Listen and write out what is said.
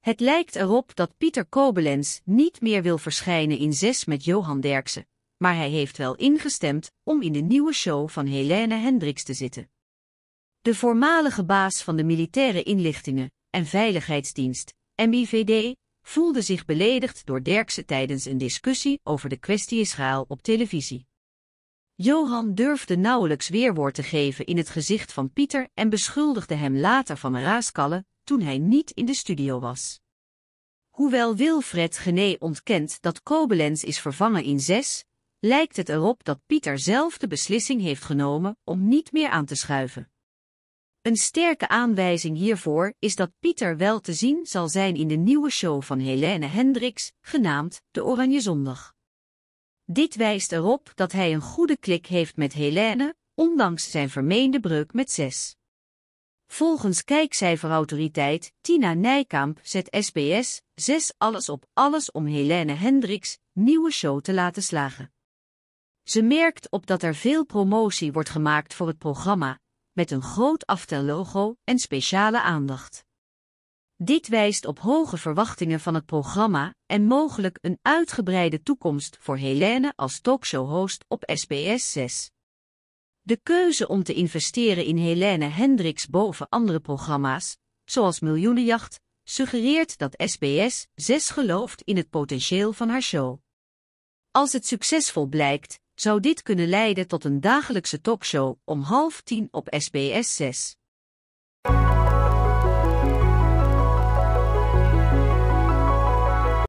Het lijkt erop dat Pieter Kobelens niet meer wil verschijnen in zes met Johan Derksen, maar hij heeft wel ingestemd om in de nieuwe show van Helene Hendricks te zitten. De voormalige baas van de Militaire Inlichtingen en Veiligheidsdienst, MIVD, voelde zich beledigd door Derksen tijdens een discussie over de kwestie Israël op televisie. Johan durfde nauwelijks weerwoord te geven in het gezicht van Pieter en beschuldigde hem later van raaskallen, toen hij niet in de studio was. Hoewel Wilfred Gené ontkent dat Kobelens is vervangen in 6, lijkt het erop dat Pieter zelf de beslissing heeft genomen om niet meer aan te schuiven. Een sterke aanwijzing hiervoor is dat Pieter wel te zien zal zijn in de nieuwe show van Helene Hendricks, genaamd De Oranje Zondag. Dit wijst erop dat hij een goede klik heeft met Helene, ondanks zijn vermeende breuk met zes. Volgens kijkcijferautoriteit Tina Nijkamp zet SBS 6 alles op alles om Helene Hendricks' nieuwe show te laten slagen. Ze merkt op dat er veel promotie wordt gemaakt voor het programma, met een groot aftellogo en speciale aandacht. Dit wijst op hoge verwachtingen van het programma en mogelijk een uitgebreide toekomst voor Helene als talkshowhost op SBS 6. De keuze om te investeren in Helene Hendricks boven andere programma's, zoals Miljoenenjacht, suggereert dat SBS 6 gelooft in het potentieel van haar show. Als het succesvol blijkt, zou dit kunnen leiden tot een dagelijkse talkshow om half tien op SBS 6.